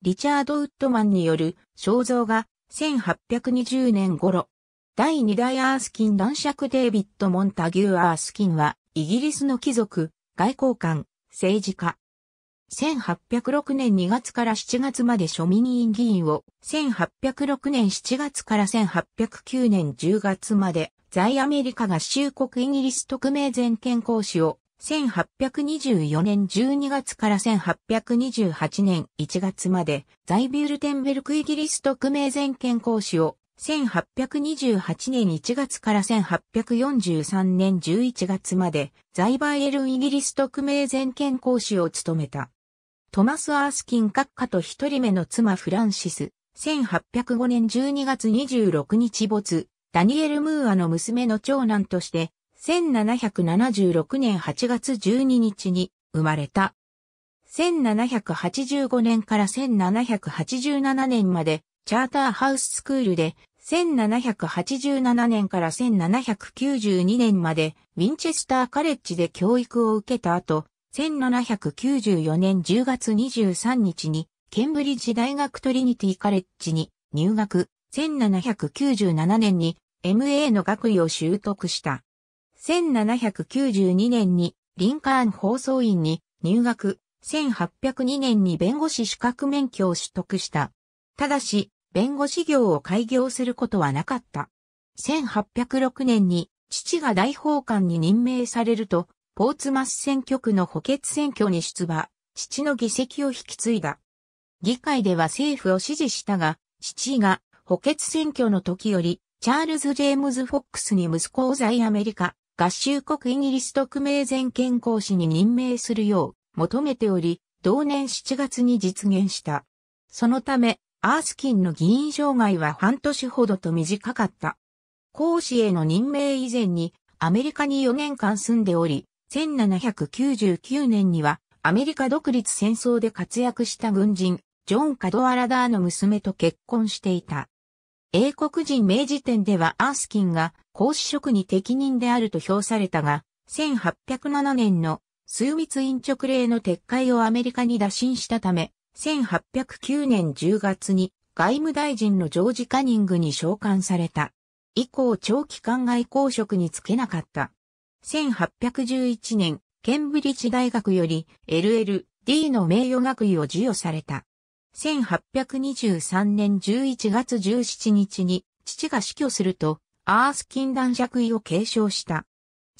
リチャード・ウッドマンによる肖像画1820年頃。第2代アースキン男爵デイビッド・モンタギュー・アースキンはイギリスの貴族、外交官、政治家。1806年2月から7月まで庶民委員議員を、1806年7月から1809年10月まで、在アメリカ合衆国イギリス特命全権公使を1824年12月から1828年1月まで、ザイビュルテンベルクイギリス特命全権講師を、1828年1月から1843年11月まで、ザイバイエルンイギリス特命全権講師を務めた。トマス・アースキン閣下と一人目の妻フランシス、1805年12月26日没、ダニエル・ムーアの娘の長男として、1776年8月12日に生まれた。1785年から1787年までチャーターハウススクールで、1787年から1792年までウィンチェスターカレッジで教育を受けた後、1794年10月23日にケンブリッジ大学トリニティカレッジに入学、1797年に MA の学位を習得した。1792年にリンカーン放送院に入学、1802年に弁護士資格免許を取得した。ただし、弁護士業を開業することはなかった。1806年に父が大法官に任命されると、ポーツマス選挙区の補欠選挙に出馬、父の議席を引き継いだ。議会では政府を支持したが、父が補欠選挙の時より、チャールズ・ジェームズ・フォックスに息子を在アメリカ、合衆国イギリス特命全権公使に任命するよう求めており、同年7月に実現した。そのため、アースキンの議員障害は半年ほどと短かった。公使への任命以前にアメリカに4年間住んでおり、1799年にはアメリカ独立戦争で活躍した軍人、ジョン・カドワラダーの娘と結婚していた。英国人明治典ではアースキンが公使職に適任であると評されたが、1807年の数密院直令の撤回をアメリカに打診したため、1809年10月に外務大臣のジョージ・カニングに召喚された。以降長期間外公職につけなかった。1811年、ケンブリッジ大学より LL、D の名誉学位を授与された。1823年11月17日に父が死去すると、アース禁断爵位を継承した。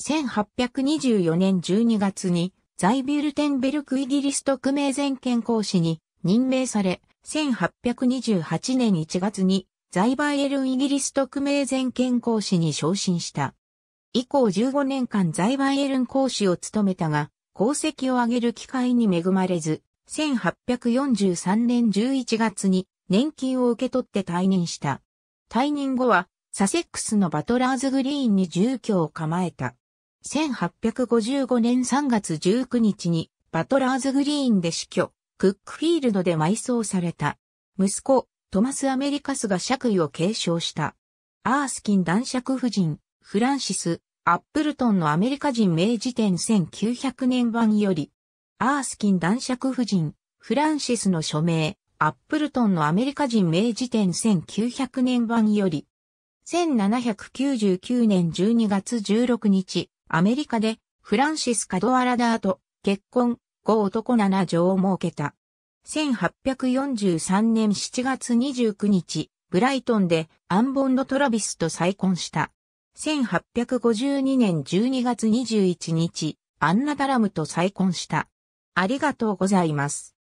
1824年12月に、ザイビュルテンベルクイギリス特命全権公使に任命され、1828年1月に、ザイバイエルンイギリス特命全権公使に昇進した。以降15年間ザイバイエルン公使を務めたが、功績を上げる機会に恵まれず、1843年11月に年金を受け取って退任した。退任後は、サセックスのバトラーズグリーンに住居を構えた。1855年3月19日に、バトラーズグリーンで死去、クックフィールドで埋葬された。息子、トマス・アメリカスが爵位を継承した。アースキン男爵夫人、フランシス、アップルトンのアメリカ人明治典1900年版より、アースキン男爵夫人、フランシスの署名、アップルトンのアメリカ人明治典1900年版より、1799年12月16日、アメリカで、フランシス・カドワラダーと結婚、後男7女を設けた。1843年7月29日、ブライトンでアンボンド・トラビスと再婚した。1852年12月21日、アンナ・ダラムと再婚した。ありがとうございます。